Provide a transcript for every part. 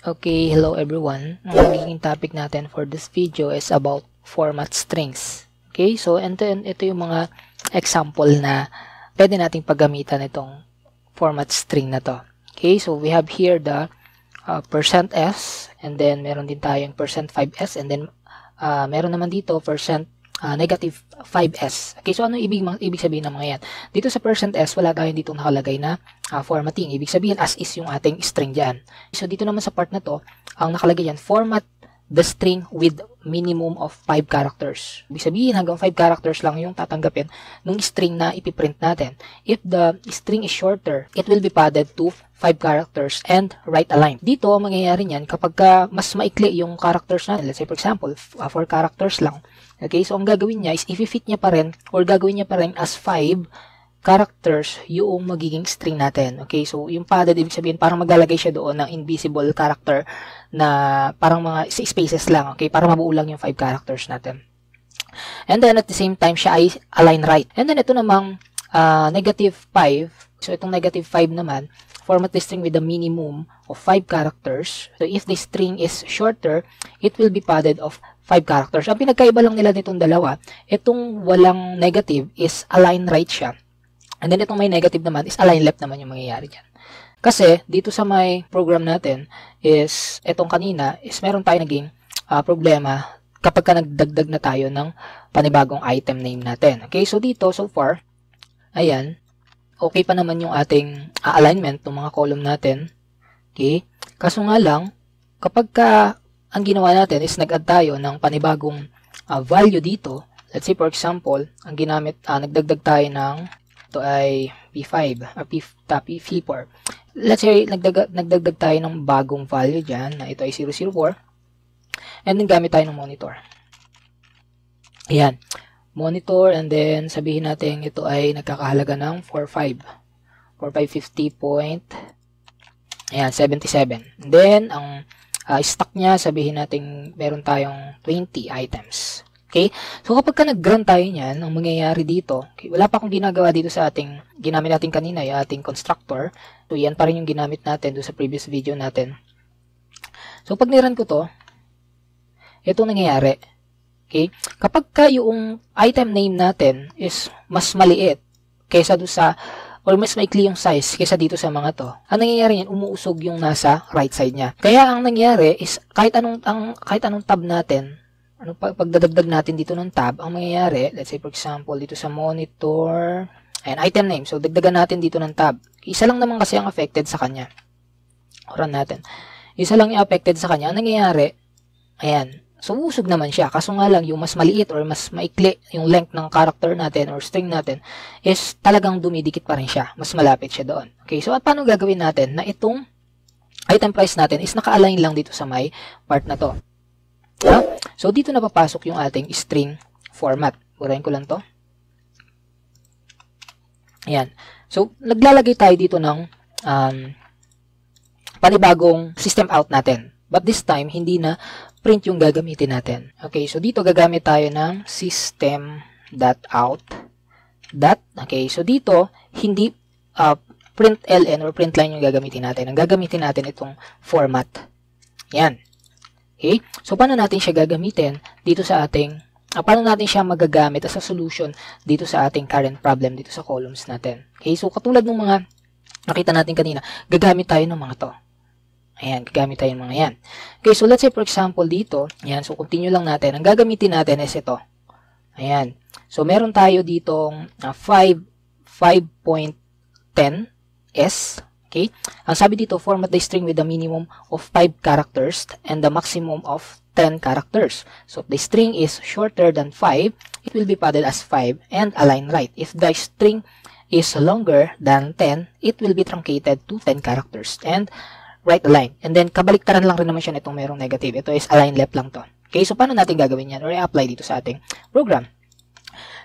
Okay, hello everyone. Ang magiging topic natin for this video is about format strings. Okay, so and then ito yung mga example na pwede nating paggamitan itong format string na to. Okay, so we have here the uh, percent %s and then meron din tayong percent %5s and then uh, meron naman dito percent uh, negative 5s. Okay, so ano ibig, ibig sabihin ng mga yan? Dito sa percent %s, wala tayong dito nakalagay na uh, formatting. Ibig sabihin, as is yung ating string diyan. So, dito naman sa part na to, ang nakalagay yan, format the string with minimum of 5 characters. Ibig sabihin, hanggang 5 characters lang yung tatanggapin ng string na ipiprint natin. If the string is shorter, it will be padded to 5 characters and right aligned. Dito, mangyayari niyan kapag uh, mas maikli yung characters natin. Let's say for example, 4 uh, characters lang. Okay, so ang gagawin niya is i-fit niya pa rin or gagawin niya pa rin as 5 characters yung magiging string natin. Okay, so yung padded, ibig sabihin parang maglalagay siya doon ng invisible character na parang mga spaces lang. Okay, para mabuo lang yung 5 characters natin. And then at the same time, siya ay align right. And then ito namang uh, negative 5. So itong negative 5 naman, format string with a minimum of 5 characters. So, if the string is shorter, it will be padded of 5 characters. Ang pinagkaiba lang nila nitong dalawa, itong walang negative is align right siya. And then, itong may negative naman is align left naman yung mangyayari dyan. Kasi, dito sa may program natin is, itong kanina, is meron tayo naging uh, problema kapag ka nagdagdag na tayo ng panibagong item name natin. Okay, so dito, so far, ayan, okay pa naman yung ating alignment ng mga column natin. Okay? Kaso nga lang, kapag ka ang ginawa natin is nag-add tayo ng panibagong uh, value dito, let's say for example, ang ginamit, uh, nagdagdag tayo ng, ito ay P5, or ah, P, ta, P4. Let's say, nagdag, nagdagdag tayo ng bagong value dyan, na ito ay 004, and then gamit tayo ng monitor. Ayan monitor and then sabihin natin ito ay nagkakahalaga ng 45. 4550 point ayan 77. And then ang uh, stock niya sabihin natin meron tayong 20 items. Okay? So kapag ka nag-run tayo niyan, ang mangyayari dito, okay, wala pa akong ginagawa dito sa ating ginamit natin kanina, yung ating constructor. So yan pa rin yung ginamit natin do sa previous video natin. So pag ni-run ko to, ito nangyayari. Okay? Kapag ka yung item name natin is mas maliit kaysa do sa or mas maikli yung size kaysa dito sa mga to, ang nangyayari niyan, umuusog yung nasa right side niya. Kaya ang nangyayari is kahit anong, ang, kahit anong tab natin, ano, pagdadagdag natin dito ng tab, ang mangyayari, let's say for example, dito sa monitor, ayan, item name. So, dagdagan natin dito ng tab. Isa lang naman kasi ang affected sa kanya. Run natin. Isa lang yung affected sa kanya. Ang nangyayari, ayan, So, usog naman siya. Kaso nga lang, yung mas maliit or mas maikli yung length ng character natin or string natin is talagang dumidikit pa rin siya. Mas malapit siya doon. Okay, so at paano gagawin natin na itong item price natin is naka-align lang dito sa may part na to. Huh? Diba? So, dito na papasok yung ating string format. Burahin ko lang to. Ayan. So, naglalagay tayo dito ng um, panibagong system out natin. But this time, hindi na print yung gagamitin natin. Okay, so dito gagamit tayo ng system.out. Dot, okay, so dito, hindi uh, print ln or print line yung gagamitin natin. Ang gagamitin natin itong format. Yan. Okay? So, paano natin siya gagamitin dito sa ating, uh, paano natin siya magagamit as a solution dito sa ating current problem dito sa columns natin. Okay? So, katulad ng mga nakita natin kanina, gagamit tayo ng mga to. Ayan, gagamit tayo mga yan. Okay, so let's say for example dito, ayan, so continue lang natin. Ang gagamitin natin is ito. Ayan. So meron tayo ditong uh, 5 5.10s. Okay? Ang sabi dito, format the string with a minimum of 5 characters and the maximum of 10 characters. So if the string is shorter than 5, it will be padded as 5 and align right. If the string is longer than 10, it will be truncated to 10 characters. And right align. And then, kabaliktaran lang rin naman siya nitong merong negative. Ito is align left lang to. Okay, so paano natin gagawin yan or i-apply dito sa ating program?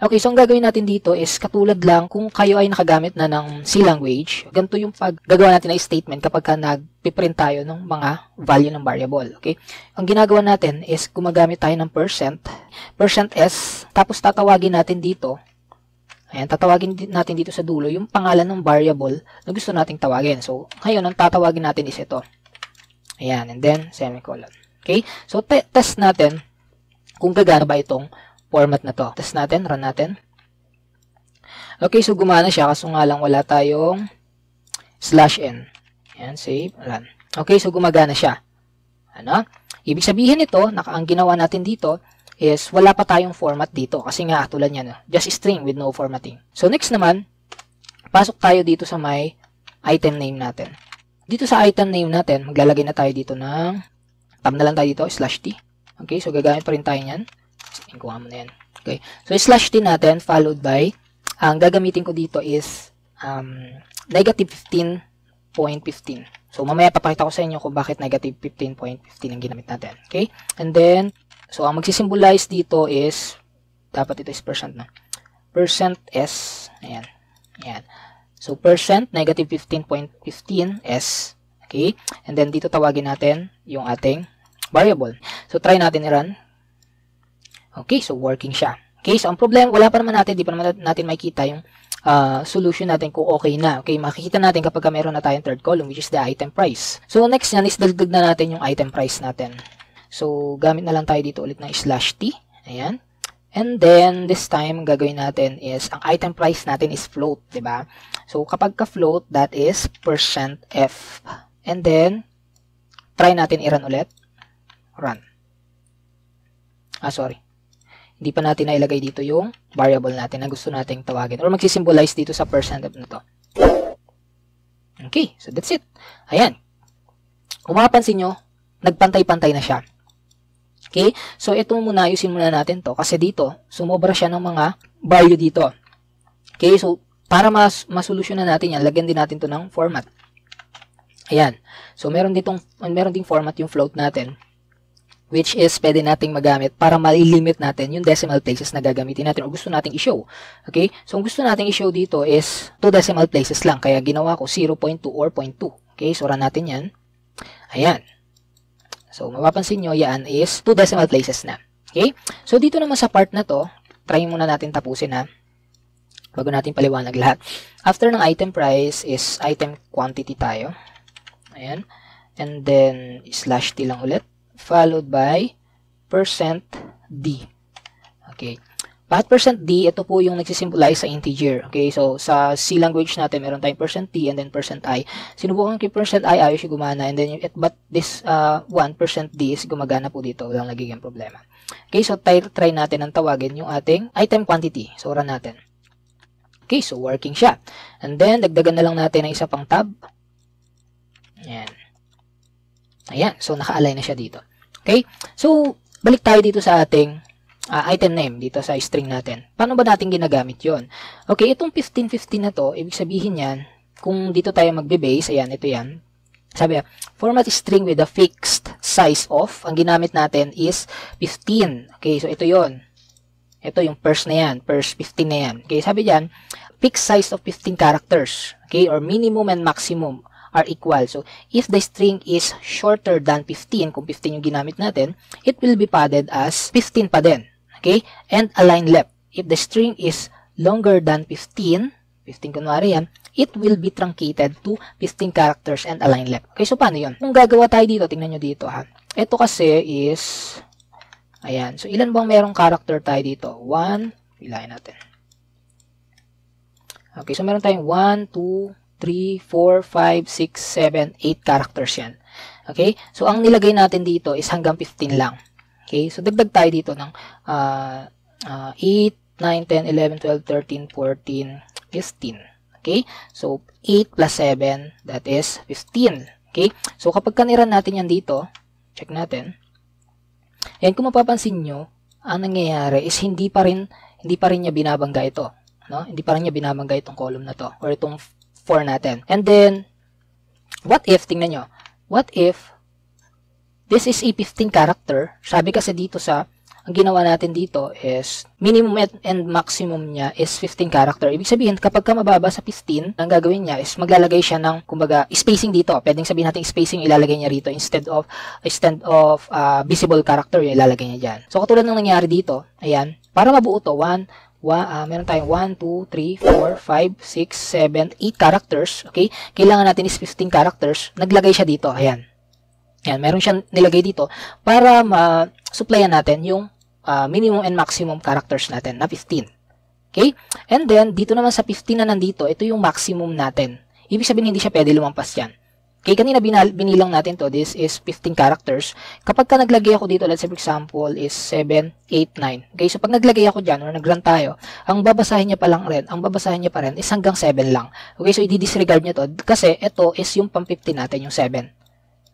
Okay, so ang gagawin natin dito is katulad lang kung kayo ay nakagamit na ng C language, ganito yung paggagawa natin ng statement kapag ka nagpiprint tayo ng mga value ng variable. Okay? Ang ginagawa natin is gumagamit tayo ng percent, percent s, tapos tatawagin natin dito Ayan, tatawagin natin dito sa dulo yung pangalan ng variable na gusto nating tawagin. So, ngayon, ang tatawagin natin is ito. Ayan, and then, semicolon. Okay? So, te test natin kung gagana ba itong format na to. Test natin, run natin. Okay, so gumana siya kaso nga lang wala tayong slash n. Ayan, save, run. Okay, so gumagana siya. Ano? Ibig sabihin nito, naka ang ginawa natin dito is wala pa tayong format dito kasi nga tulad niya, no? just string with no formatting. So next naman, pasok tayo dito sa may item name natin. Dito sa item name natin, maglalagay na tayo dito ng tab na lang tayo dito, slash t. Okay, so gagamit pa rin tayo niyan. Sige, kuha mo na yan. Okay, so slash t natin followed by, ang gagamitin ko dito is um, negative 15.15. .15. So, mamaya papakita ko sa inyo kung bakit negative 15.15 .15 ang ginamit natin. Okay? And then, So, ang magsisymbolize dito is, dapat ito is percent na. Percent S, ayan, ayan. So, percent, negative 15.15 S, okay? And then, dito tawagin natin yung ating variable. So, try natin i-run. Okay, so working siya. Okay, so ang problem, wala pa naman natin, di pa naman natin makikita yung uh, solution natin kung okay na. Okay, makikita natin kapag meron na tayong third column, which is the item price. So, next yan is dagdag na natin yung item price natin. So, gamit na lang tayo dito ulit ng slash t. Ayan. And then, this time, gagawin natin is, ang item price natin is float, ba diba? So, kapag ka-float, that is percent %f. And then, try natin i-run ulit. Run. Ah, sorry. Hindi pa natin nailagay dito yung variable natin na gusto nating tawagin. Or magsisimbolize dito sa percent %f na to. Okay, so that's it. Ayan. Kung mapapansin nyo, nagpantay-pantay na siya. Okay? So, ito muna, ayusin muna natin to kasi dito, sumobra siya ng mga value dito. Okay? So, para mas masolusyonan natin yan, lagyan din natin to ng format. Ayan. So, meron, ditong, meron ding format yung float natin which is pwede nating magamit para malilimit natin yung decimal places na gagamitin natin o gusto nating i-show. Okay? So, ang gusto nating i-show dito is 2 decimal places lang. Kaya ginawa ko 0.2 or 0.2. Okay? So, run natin yan. Ayan. So, mapapansin nyo, yan is two decimal places na. Okay? So, dito naman sa part na to, try muna natin tapusin ha. Bago natin paliwanag lahat. After ng item price is item quantity tayo. Ayan. And then, slash t lang ulit. Followed by percent %d. Okay. Lahat percent %d, ito po yung nagsisimbolize sa integer. Okay, so sa C language natin, meron tayong percent %t and then percent %i. Sinubukan ko yung percent %i, ayaw siya gumana. And then, but this uh, 1% %d is gumagana po dito. Walang nagiging problema. Okay, so try, try natin ang tawagin yung ating item quantity. So, run natin. Okay, so working siya. And then, dagdagan na lang natin ng isa pang tab. Ayan. Ayan, so naka-align na siya dito. Okay, so balik tayo dito sa ating uh, item name dito sa string natin. Paano ba natin ginagamit yon? Okay, itong 1515 na to, ibig sabihin yan, kung dito tayo magbe-base, ayan, ito yan. Sabi, format string with a fixed size of, ang ginamit natin is 15. Okay, so ito yon. Ito yung first na yan, first 15 na yan. Okay, sabi dyan, fixed size of 15 characters, okay, or minimum and maximum are equal. So, if the string is shorter than 15, kung 15 yung ginamit natin, it will be padded as 15 pa din. Okay? And align left. If the string is longer than 15, 15 kunwari yan, it will be truncated to 15 characters and align left. Okay, so paano yun? Kung gagawa tayo dito, tingnan nyo dito ha. Ito kasi is, ayan, so ilan bang merong character tayo dito? 1, ilayin natin. Okay, so meron tayong 1, 2, 3, 4, 5, 6, 7, 8 characters yan. Okay, so ang nilagay natin dito is hanggang 15 lang. Okay, so dagdag tayo dito ng uh, uh, 8, 9, 10, 11, 12, 13, 14, 15. Okay, so 8 plus 7, that is 15. Okay, so kapag kaniran natin yan dito, check natin. Ayan, kung mapapansin nyo, ang nangyayari is hindi pa rin, hindi pa rin niya binabangga ito. No? Hindi pa rin niya binabangga itong column na to or itong 4 natin. And then, what if, tingnan nyo, what if This is a 15 character. Sabi kasi dito sa, ang ginawa natin dito is, minimum and maximum niya is 15 character. Ibig sabihin, kapag ka mababa sa 15, ang gagawin niya is maglalagay siya ng, kumbaga, spacing dito. Pwedeng sabihin natin spacing ilalagay niya rito instead of, instead of uh, visible character, yung ilalagay niya dyan. So, katulad ng nangyari dito, ayan, para mabuo to, 1, Wa, uh, meron tayong 1, 2, 3, 4, 5, 6, 7, 8 characters. Okay? Kailangan natin is 15 characters. Naglagay siya dito. Ayan. Yan, meron siyang nilagay dito para ma-supplyan natin yung uh, minimum and maximum characters natin na 15. Okay? And then, dito naman sa 15 na nandito, ito yung maximum natin. Ibig sabihin, hindi siya pwede lumampas yan. Okay, kanina binal, binilang natin to. This is 15 characters. Kapag ka naglagay ako dito, let's say for example, is 7, 8, 9. Okay, so pag naglagay ako dyan, or nagrun tayo, ang babasahin niya pa lang rin, ang babasahin niya pa rin is hanggang 7 lang. Okay, so i-disregard niya to kasi ito is yung pang 15 natin, yung 7.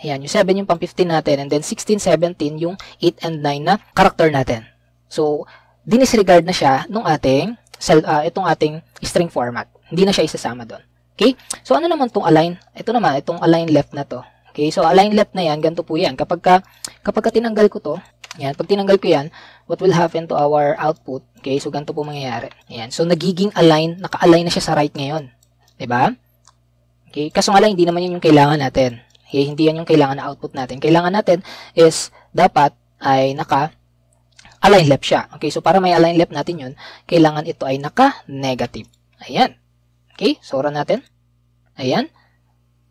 Ayan, yung 7 yung pang 15 natin. And then 16, 17 yung 8 and 9 na character natin. So, dinisregard na siya nung ating, cell, uh, itong ating string format. Hindi na siya isasama doon. Okay? So, ano naman itong align? Ito naman, itong align left na to. Okay? So, align left na yan, ganito po yan. Kapag, ka, kapag ka tinanggal ko to, yan, pag tinanggal ko yan, what will happen to our output? Okay? So, ganito po mangyayari. Yan. So, nagiging align, naka-align na siya sa right ngayon. ba? Diba? Okay? Kaso nga lang, hindi naman yun yung kailangan natin. Okay, hindi yan yung kailangan na output natin. Kailangan natin is dapat ay naka align left siya. Okay, so para may align left natin yun, kailangan ito ay naka-negative. Ayan. Okay, so run natin. Ayan.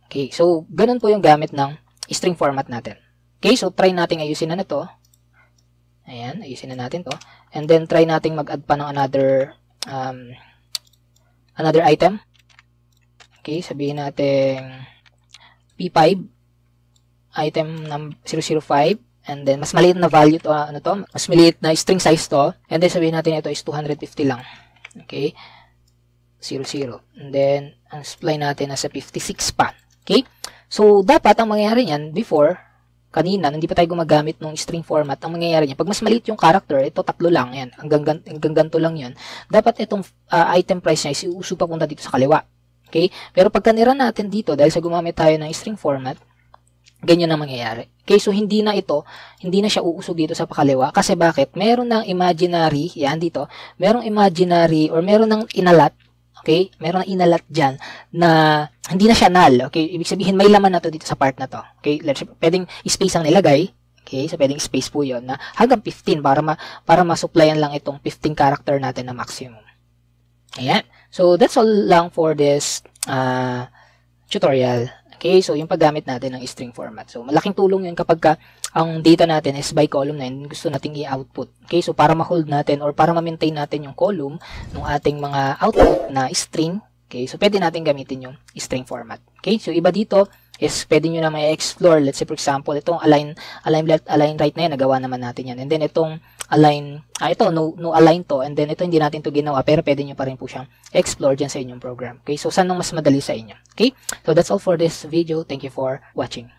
Okay, so ganun po yung gamit ng string format natin. Okay, so try natin ayusin na nito. Ayan, ayusin na natin to. And then try nating mag-add pa ng another um, another item. Okay, sabihin natin P5, item number 005, and then mas maliit na value to, ah, ano to, mas maliit na string size to, and then sabihin natin ito is 250 lang. Okay? 00. And then, ang supply natin nasa 56 pa. Okay? So, dapat ang mangyayari niyan before, kanina, hindi pa tayo gumagamit ng string format, ang mangyayari niya, pag mas maliit yung character, ito tatlo lang, yan, hanggang, hanggang ganito lang yan, dapat itong uh, item price niya is iuso papunta dito sa kaliwa. Okay? Pero pagka nira natin dito, dahil sa gumamit tayo ng string format, ganyan ang mangyayari. Okay, so hindi na ito, hindi na siya uusog dito sa pakaliwa. Kasi bakit? Meron ng imaginary, yan dito, merong imaginary or meron ng inalat, okay? Meron ng inalat dyan na hindi na siya null, okay? Ibig sabihin may laman na to dito sa part na to. Okay, let's, pwedeng space ang nilagay, Okay, so pwedeng space po 'yon na hanggang 15 para ma para ma lang itong 15 character natin na maximum. Ayan. So, that's all lang for this uh, tutorial. Okay, so yung paggamit natin ng string format. So, malaking tulong yun kapag ka ang data natin is by column na yun, gusto nating i-output. Okay, so para ma-hold natin or para ma-maintain natin yung column ng ating mga output na string, okay, so pwede natin gamitin yung string format. Okay, so iba dito is pwede nyo na may explore. Let's say for example, itong align, align left, align right na yan, nagawa naman natin yan. And then itong align, ah, ito, no, no align to, and then ito hindi natin to ginawa, pero pwede nyo pa rin po siyang explore dyan sa inyong program. Okay, so saan mas madali sa inyo. Okay, so that's all for this video. Thank you for watching.